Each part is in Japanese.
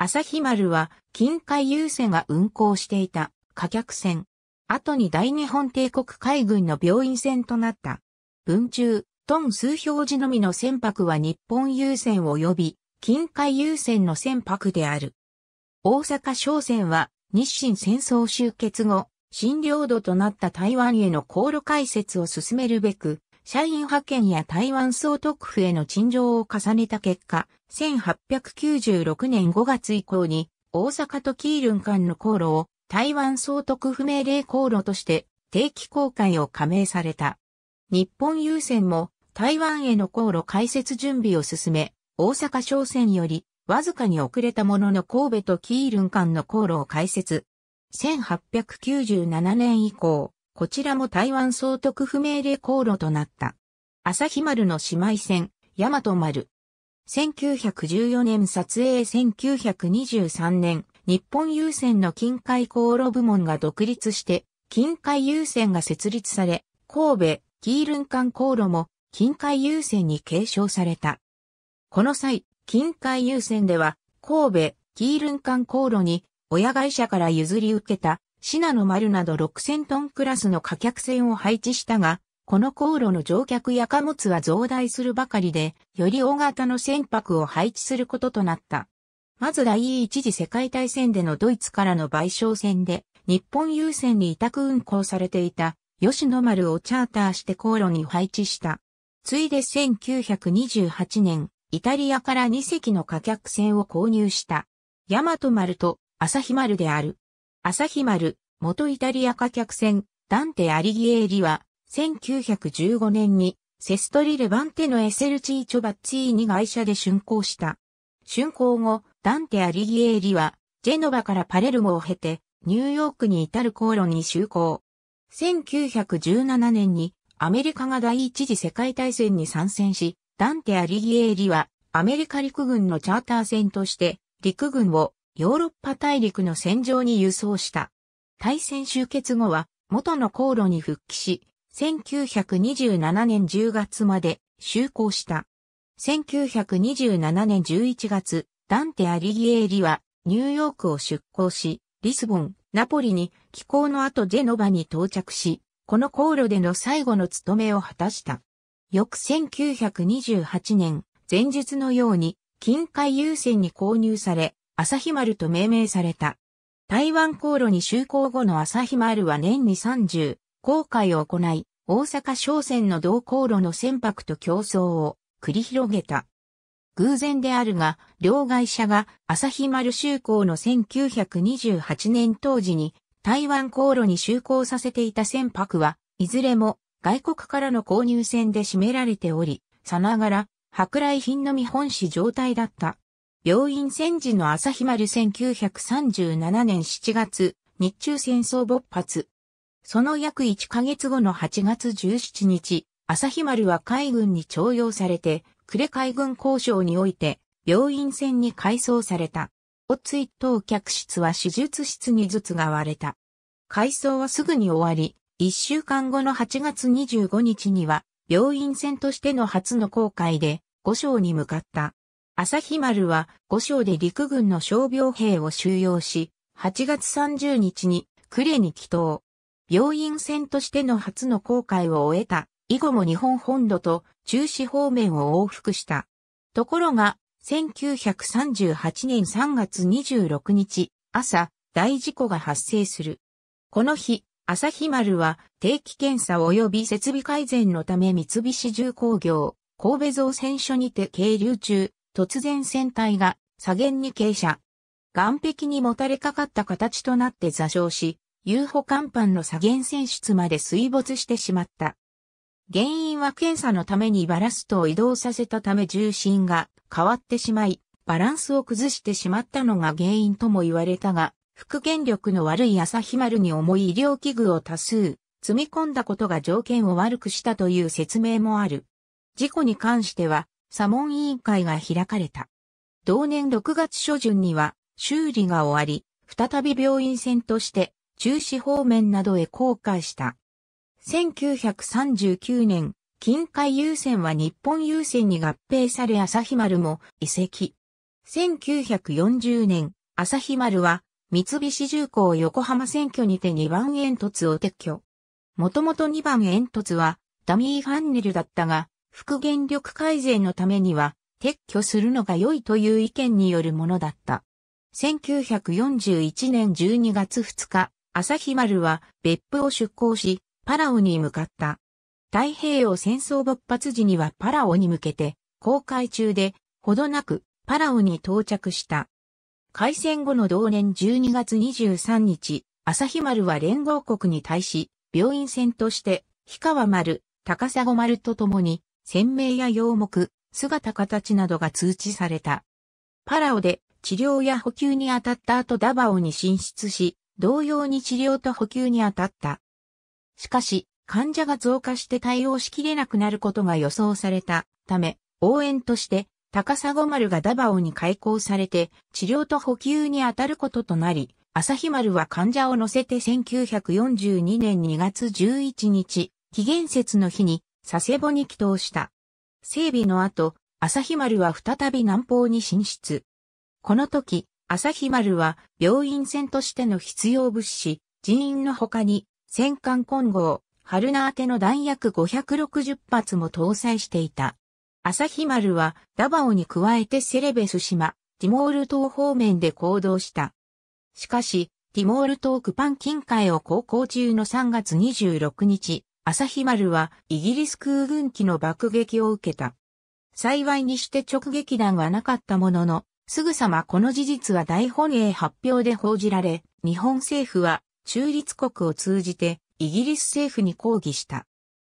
朝日丸は近海優先が運航していた火客船。後に大日本帝国海軍の病院船となった。文中、トン数表示のみの船舶は日本優船及び近海優船の船舶である。大阪商船は日清戦争終結後、新領土となった台湾への航路開設を進めるべく、社員派遣や台湾総督府への陳情を重ねた結果、1896年5月以降に、大阪とキールン間の航路を台湾総督府命令航路として定期公開を加盟された。日本郵船も台湾への航路開設準備を進め、大阪商船よりわずかに遅れたものの神戸とキールン間の航路を開設。1897年以降、こちらも台湾総督府命令航路となった。朝日丸の姉妹船、大和丸、1914年撮影1923年、日本優先の近海航路部門が独立して、近海優先が設立され、神戸、キールン間航路も近海優先に継承された。この際、近海優先では、神戸、キールン間航路に、親会社から譲り受けた、シナの丸など6000トンクラスの貨客船を配置したが、この航路の乗客や貨物は増大するばかりで、より大型の船舶を配置することとなった。まず第一次世界大戦でのドイツからの賠償船で、日本優先に委託運航されていた、吉野丸をチャーターして航路に配置した。ついで1928年、イタリアから2隻の貨客船を購入した。大和丸と朝日丸である。朝日丸、元イタリア貨客船、ダンテ・アリギエーリは、1915年にセストリ・レバンテのエセルチー・チョバッツィーに会社で竣工した。竣工後、ダンテ・アリギエーリは、ジェノバからパレルモを経て、ニューヨークに至る航路に就航。1917年に、アメリカが第一次世界大戦に参戦し、ダンテ・アリギエーリは、アメリカ陸軍のチャーター船として、陸軍をヨーロッパ大陸の戦場に輸送した。大戦終結後は、元の航路に復帰し、1927年10月まで就航した。1927年11月、ダンテ・アリギエーリはニューヨークを出港し、リスボン、ナポリに寄港の後ジェノバに到着し、この航路での最後の務めを果たした。翌1928年、前述のように、近海優先に購入され、朝日丸と命名された。台湾航路に就航後の朝日丸は年に30、航海を行い、大阪商船の同航路の船舶と競争を繰り広げた。偶然であるが、両会社が朝日丸就航の1928年当時に台湾航路に就航させていた船舶はいずれも外国からの購入船で占められており、さながら舶来品の見本市状態だった。病院戦時の朝日丸1937年7月、日中戦争勃発。その約1ヶ月後の8月17日、朝日丸は海軍に徴用されて、呉海軍交渉において、病院船に改装された。おツ一等客室は手術室にずつが割れた。改装はすぐに終わり、1週間後の8月25日には、病院船としての初の航海で、五章に向かった。朝日丸は五章で陸軍の傷病兵を収容し、8月30日に呉に帰島。病院船としての初の航海を終えた、以後も日本本土と中止方面を往復した。ところが、1938年3月26日、朝、大事故が発生する。この日、朝日丸は定期検査及び設備改善のため三菱重工業、神戸造船所にて係留中、突然船体が左舷に傾斜。岸壁にもたれかかった形となって座礁し、遊歩甲板の左舷船室まで水没してしまった。原因は検査のためにバラストを移動させたため重心が変わってしまい、バランスを崩してしまったのが原因とも言われたが、復元力の悪い朝日丸に重い医療器具を多数積み込んだことが条件を悪くしたという説明もある。事故に関しては、査問委員会が開かれた。同年6月初旬には修理が終わり、再び病院船として中止方面などへ航海した。1939年、近海優先は日本優先に合併され朝日丸も移籍。1940年、朝日丸は三菱重工横浜選挙にて2番煙突を撤去。もともと2番煙突はダミーファンネルだったが、復元力改善のためには撤去するのが良いという意見によるものだった。1941年12月2日、朝日丸は別府を出港し、パラオに向かった。太平洋戦争勃発時にはパラオに向けて、航海中で、ほどなく、パラオに到着した。開戦後の同年12月23日、朝日丸は連合国に対し、病院船として、氷川丸、高砂丸と共に、船名や洋目、姿形などが通知された。パラオで治療や補給に当たった後ダバオに進出し、同様に治療と補給に当たった。しかし、患者が増加して対応しきれなくなることが予想されたため、応援として、高砂丸がダバオに開港されて、治療と補給に当たることとなり、朝日丸は患者を乗せて1942年2月11日、紀元節の日に佐世保に帰島した。整備の後、朝日丸は再び南方に進出。この時、朝日丸は病院船としての必要物資、人員の他に、戦艦混合、春名宛ての弾薬560発も搭載していた。朝日丸はダバオに加えてセレベス島、ティモール島方面で行動した。しかし、ティモール島クパン近海を航行中の3月26日、朝日丸はイギリス空軍機の爆撃を受けた。幸いにして直撃弾はなかったものの、すぐさまこの事実は大本営発表で報じられ、日本政府は中立国を通じてイギリス政府に抗議した。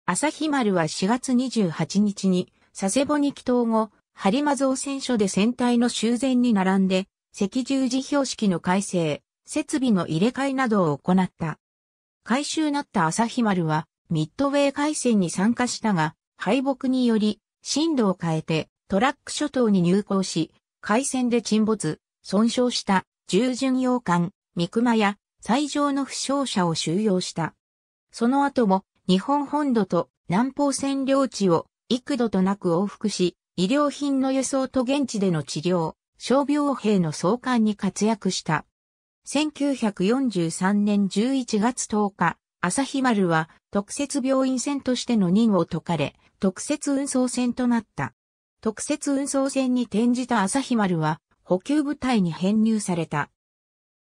朝日丸は4月28日に佐世保に帰島後、播磨造船所で船体の修繕に並んで、赤十字標識の改正、設備の入れ替えなどを行った。改修なった朝日丸は、ミッドウェー海戦に参加したが、敗北により、進路を変えて、トラック諸島に入港し、海戦で沈没、損傷した従巡洋艦、三熊や最上の負傷者を収容した。その後も日本本土と南方占領地を幾度となく往復し、医療品の輸送と現地での治療、傷病兵の送還に活躍した。1943年11月10日、朝日丸は特設病院船としての任を解かれ、特設運送船となった。特設運送船に転じた朝日丸は補給部隊に編入された。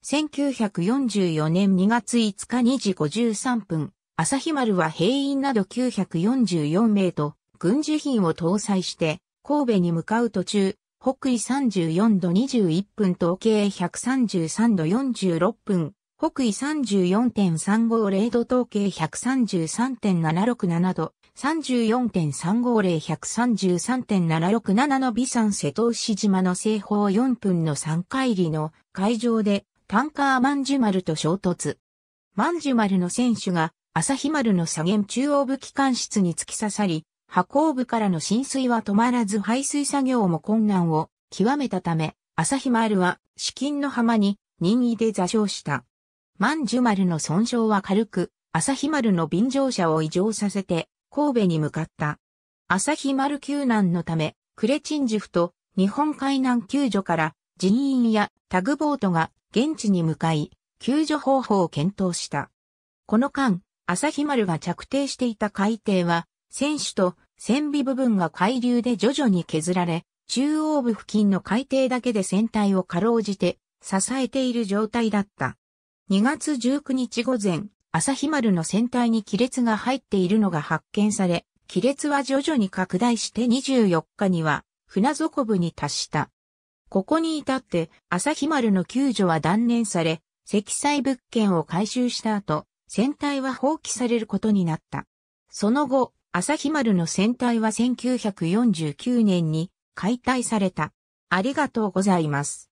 1944年2月5日2時53分、朝日丸は兵員など944名と軍事品を搭載して神戸に向かう途中、北緯34度21分統計133度46分、北緯34.350度統計133.767度、34.350-133.767の微山瀬戸牛島の西方4分の3海里の海上でタンカーマンジュマルと衝突。マンジュマルの選手が朝日丸の左舷中央部機関室に突き刺さり、波後部からの浸水は止まらず排水作業も困難を極めたため、朝日丸は至近の浜に任意で座礁した。マンジュマルの損傷は軽く、朝日丸の便乗車を異常させて、神戸に向かった。朝日丸救難のため、クレチンジフと日本海南救助から人員やタグボートが現地に向かい、救助方法を検討した。この間、朝日丸が着底していた海底は、船首と船尾部分が海流で徐々に削られ、中央部付近の海底だけで船体をかろうじて支えている状態だった。2月19日午前、朝日丸の船体に亀裂が入っているのが発見され、亀裂は徐々に拡大して24日には船底部に達した。ここに至って朝日丸の救助は断念され、積載物件を回収した後、船体は放棄されることになった。その後、朝日丸の船体は1949年に解体された。ありがとうございます。